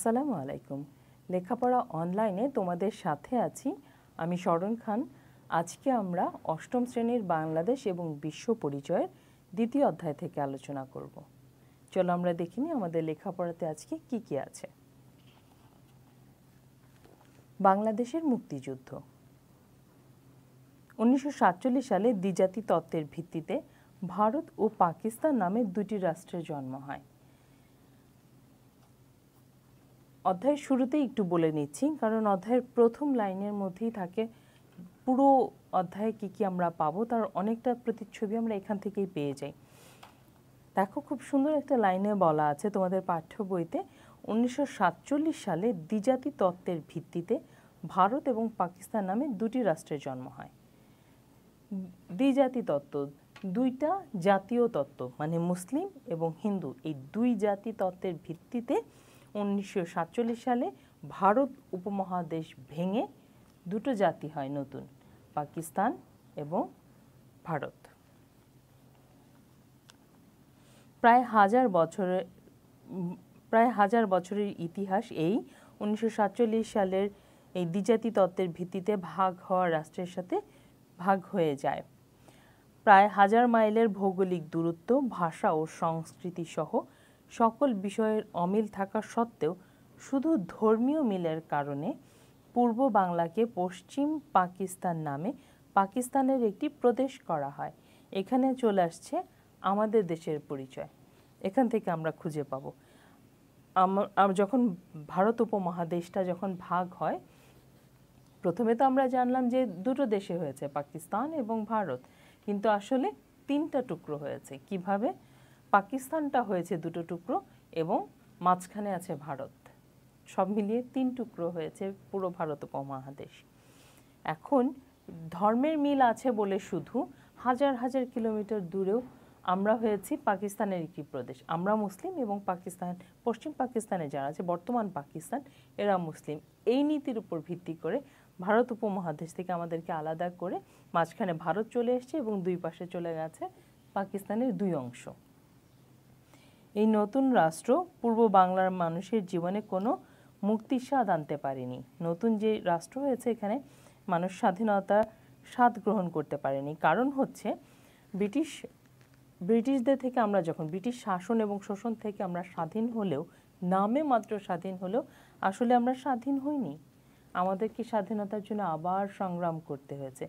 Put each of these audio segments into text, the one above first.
আসসালামু আলাইকুম লেখাপড়া অনলাইনে তোমাদের সাথে আছি আমি শরণ খান আজকে আমরা অষ্টম শ্রেণীর বাংলাদেশ এবং বিশ্ব পরিচয়ের দ্বিতীয় অধ্যায় থেকে আলোচনা করব চলো আমরা দেখিনি আমাদের লেখাপড়াতে আজকে কি কি আছে বাংলাদেশের মুক্তিযুদ্ধ উনিশশো সালে দ্বিজাতি তত্ত্বের ভিত্তিতে ভারত ও পাকিস্তান নামে দুটি রাষ্ট্রের জন্ম হয় অধ্যায়ের শুরুতেই একটু বলে নিচ্ছি কারণ অধ্যায়ের প্রথম লাইনের মধ্যেই থাকে পুরো অধ্যায়ে কি কি আমরা পাবো তার অনেকটা প্রতিচ্ছবি আমরা এখান থেকেই পেয়ে যাই দেখো খুব সুন্দর একটা লাইনে বলা আছে তোমাদের পাঠ্য বইতে উনিশশো সালে দ্বিজাতি তত্ত্বের ভিত্তিতে ভারত এবং পাকিস্তান নামে দুটি রাষ্ট্রের জন্ম হয় দ্বিজাতি তত্ত্ব দুইটা জাতীয় তত্ত্ব মানে মুসলিম এবং হিন্দু এই দুই জাতি তত্ত্বের ভিত্তিতে উনিশশো সালে ভারত উপমহাদেশ ভেঙে দুটো জাতি হয় নতুন পাকিস্তান এবং ভারত প্রায় হাজার বছরের প্রায় হাজার বছরের ইতিহাস এই উনিশশো সালের এই দ্বিজাতি তত্ত্বের ভিত্তিতে ভাগ হওয়া রাষ্ট্রের সাথে ভাগ হয়ে যায় প্রায় হাজার মাইলের ভৌগোলিক দূরত্ব ভাষা ও সংস্কৃতি সহ সকল বিষয়ের অমিল থাকা সত্ত্বেও শুধু ধর্মীয় মিলের কারণে পূর্ব বাংলাকে পশ্চিম পাকিস্তান নামে পাকিস্তানের একটি প্রদেশ করা হয় এখানে চলে আসছে আমাদের দেশের পরিচয় এখান থেকে আমরা খুঁজে পাব যখন ভারত উপমহাদেশটা যখন ভাগ হয় প্রথমে তো আমরা জানলাম যে দুটো দেশে হয়েছে পাকিস্তান এবং ভারত কিন্তু আসলে তিনটা টুকরো হয়েছে কিভাবে পাকিস্তানটা হয়েছে দুটো টুকরো এবং মাঝখানে আছে ভারত সব মিলিয়ে তিন টুকরো হয়েছে পুরো ভারত উপমহাদেশ এখন ধর্মের মিল আছে বলে শুধু হাজার হাজার কিলোমিটার দূরেও আমরা হয়েছি পাকিস্তানের একটি প্রদেশ আমরা মুসলিম এবং পাকিস্তান পশ্চিম পাকিস্তানে যারা আছে বর্তমান পাকিস্তান এরা মুসলিম এই নীতির উপর ভিত্তি করে ভারত উপমহাদেশ থেকে আমাদেরকে আলাদা করে মাঝখানে ভারত চলে এসছে এবং দুই পাশে চলে গেছে পাকিস্তানের দুই অংশ এই নতুন রাষ্ট্র পূর্ব বাংলার মানুষের জীবনে কোনো মুক্তির স্বাদ আনতে পারেনি নতুন যে রাষ্ট্র হয়েছে এখানে মানুষ স্বাধীনতা স্বাদ গ্রহণ করতে পারেনি কারণ হচ্ছে ব্রিটিশ ব্রিটিশদের থেকে আমরা যখন ব্রিটিশ শাসন এবং শোষণ থেকে আমরা স্বাধীন হলেও নামে মাত্র স্বাধীন হলেও আসলে আমরা স্বাধীন হইনি আমাদেরকে স্বাধীনতার জন্য আবার সংগ্রাম করতে হয়েছে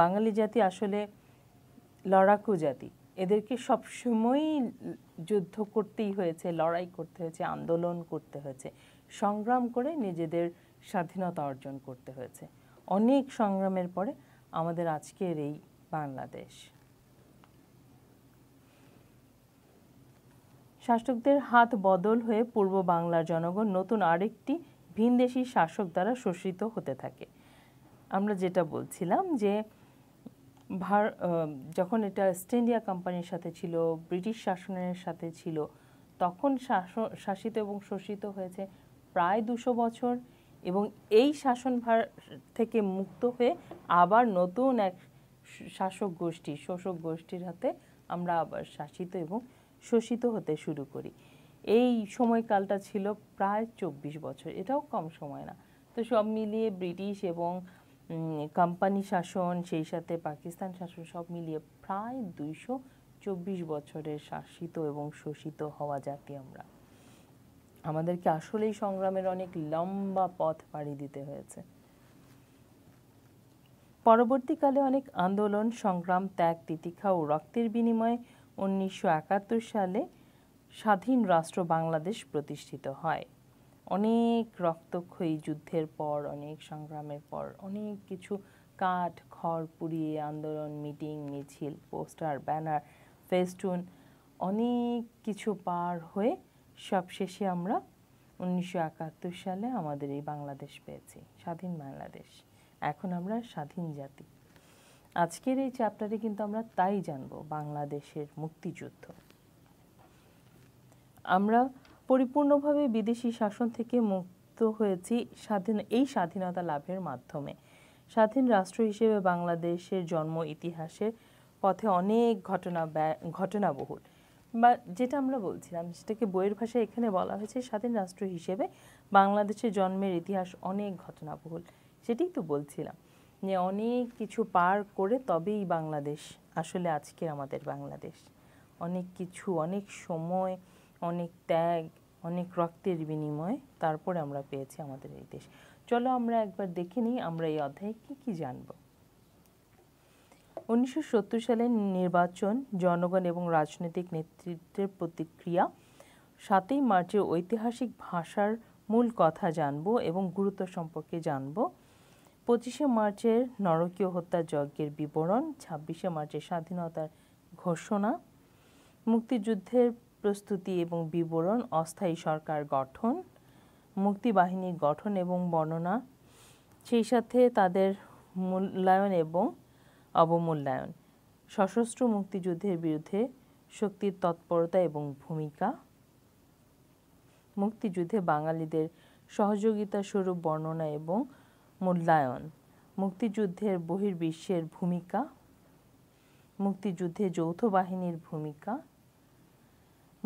বাঙালি জাতি আসলে লড়াকু জাতি এদেরকে সবসময়ই যুদ্ধ করতেই হয়েছে লড়াই করতে হয়েছে আন্দোলন করতে হয়েছে সংগ্রাম করে নিজেদের স্বাধীনতা অর্জন করতে হয়েছে অনেক সংগ্রামের পরে আমাদের আজকের এই বাংলাদেশ শাসকদের হাত বদল হয়ে পূর্ব বাংলার জনগণ নতুন আরেকটি ভিনদেশি শাসক দ্বারা শোষিত হতে থাকে আমরা যেটা বলছিলাম যে ভার যখন এটা ইস্ট ইন্ডিয়া কোম্পানির সাথে ছিল ব্রিটিশ শাসনের সাথে ছিল তখন শাসিত এবং শোষিত হয়েছে প্রায় দুশো বছর এবং এই শাসনভার থেকে মুক্ত হয়ে আবার নতুন এক শাসক গোষ্ঠী শোষক গোষ্ঠীর হাতে আমরা আবার শাসিত এবং শোষিত হতে শুরু করি এই সময়কালটা ছিল প্রায় চব্বিশ বছর এটাও কম সময় না তো সব মিলিয়ে ব্রিটিশ এবং কোম্পানি শাসন সেই সাথে পাকিস্তান শাসন সব মিলিয়ে প্রায় দুইশো চব্বিশ বছরের শাসিত এবং শোষিত হওয়া জাতি আমরা আমাদেরকে আসলেই সংগ্রামের অনেক লম্বা পথ পাড়ি দিতে হয়েছে পরবর্তীকালে অনেক আন্দোলন সংগ্রাম ত্যাগ তিতিক্ষা ও রক্তের বিনিময়ে উনিশশো সালে স্বাধীন রাষ্ট্র বাংলাদেশ প্রতিষ্ঠিত হয় অনেক রক্তক্ষয়ী যুদ্ধের পর অনেক সংগ্রামের পর অনেক কিছু কাঠ খড় পুড়িয়ে আন্দোলন মিটিং মিছিল পোস্টার ব্যানার ফেস্টুন অনেক কিছু পার হয়ে সবশেষে আমরা উনিশশো একাত্তর সালে আমাদের এই বাংলাদেশ পেয়েছি স্বাধীন বাংলাদেশ এখন আমরা স্বাধীন জাতি আজকের এই চ্যাপ্টারে কিন্তু আমরা তাই জানব বাংলাদেশের মুক্তিযুদ্ধ আমরা পরিপূর্ণভাবে বিদেশি শাসন থেকে মুক্ত হয়েছি স্বাধীন এই স্বাধীনতা লাভের মাধ্যমে স্বাধীন রাষ্ট্র হিসেবে বাংলাদেশের জন্ম ইতিহাসের পথে অনেক ঘটনা ঘটনাবহুল বা যেটা আমরা বলছিলাম সেটাকে বইয়ের ভাষায় এখানে বলা হয়েছে স্বাধীন রাষ্ট্র হিসেবে বাংলাদেশের জন্মের ইতিহাস অনেক ঘটনাবহুল সেটাই তো বলছিলাম যে অনেক কিছু পার করে তবেই বাংলাদেশ আসলে আজকের আমাদের বাংলাদেশ অনেক কিছু অনেক সময় অনেক ত্যাগ অনেক রক্তের বিনিময় তারপরে আমরা পেয়েছি আমাদের এই দেশ চলো আমরা একবার দেখে নিই আমরা এই অধ্যায়ে কি কি জানব উনিশশো সালের নির্বাচন জনগণ এবং রাজনৈতিক নেতৃত্বের প্রতিক্রিয়া সাতই মার্চের ঐতিহাসিক ভাষার মূল কথা জানব এবং গুরুত্ব সম্পর্কে জানব পঁচিশে মার্চের নরকীয় হত্যা যজ্ঞের বিবরণ ছাব্বিশে মার্চের স্বাধীনতার ঘোষণা মুক্তিযুদ্ধের প্রস্তুতি এবং বিবরণ অস্থায়ী সরকার গঠন মুক্তিবাহিনীর গঠন এবং বর্ণনা সেই সাথে তাদের মূল্যায়ন এবং অবমূল্যায়ন সশস্ত্র মুক্তিযুদ্ধের বিরুদ্ধে শক্তির তৎপরতা এবং ভূমিকা মুক্তিযুদ্ধে বাঙালিদের সহযোগিতা স্বরূপ বর্ণনা এবং মূল্যায়ন মুক্তিযুদ্ধের বহির্বিশ্বের ভূমিকা মুক্তিযুদ্ধে যৌথ বাহিনীর ভূমিকা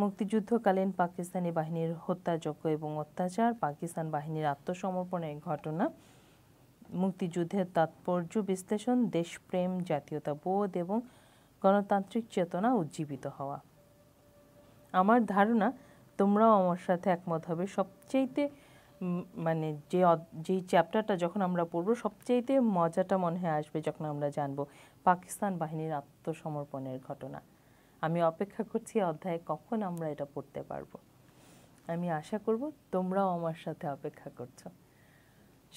মুক্তিযুদ্ধকালীন পাকিস্তানি বাহিনীর হত্যাযজ্ঞ এবং অত্যাচার পাকিস্তান বাহিনীর আত্মসমর্পণের ঘটনা মুক্তিযুদ্ধের তাৎপর্য বিশ্লেষণ দেশপ্রেম জাতীয়তা বোধ এবং গণতান্ত্রিক চেতনা উজ্জীবিত হওয়া আমার ধারণা তোমরাও আমার সাথে একমত হবে সবচেয়েতে মানে যে যেই চ্যাপ্টারটা যখন আমরা পড়ব সবচেয়েতে মজাটা মনে হয় আসবে যখন আমরা জানব পাকিস্তান বাহিনীর আত্মসমর্পণের ঘটনা আমি অপেক্ষা করছি অধ্যায়ে কখন আমরা এটা পড়তে পারবো আমি আশা করব তোমরাও আমার সাথে অপেক্ষা করছো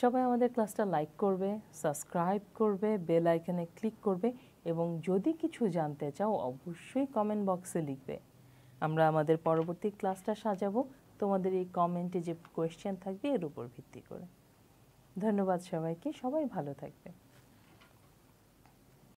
সবাই আমাদের ক্লাসটা লাইক করবে সাবস্ক্রাইব করবে বেল আইকনে ক্লিক করবে এবং যদি কিছু জানতে চাও অবশ্যই কমেন্ট বক্সে লিখবে আমরা আমাদের পরবর্তী ক্লাসটা সাজাবো তোমাদের এই কমেন্টে যে কোয়েশ্চেন থাকবে এর উপর ভিত্তি করে ধন্যবাদ সবাইকে সবাই ভালো থাকবে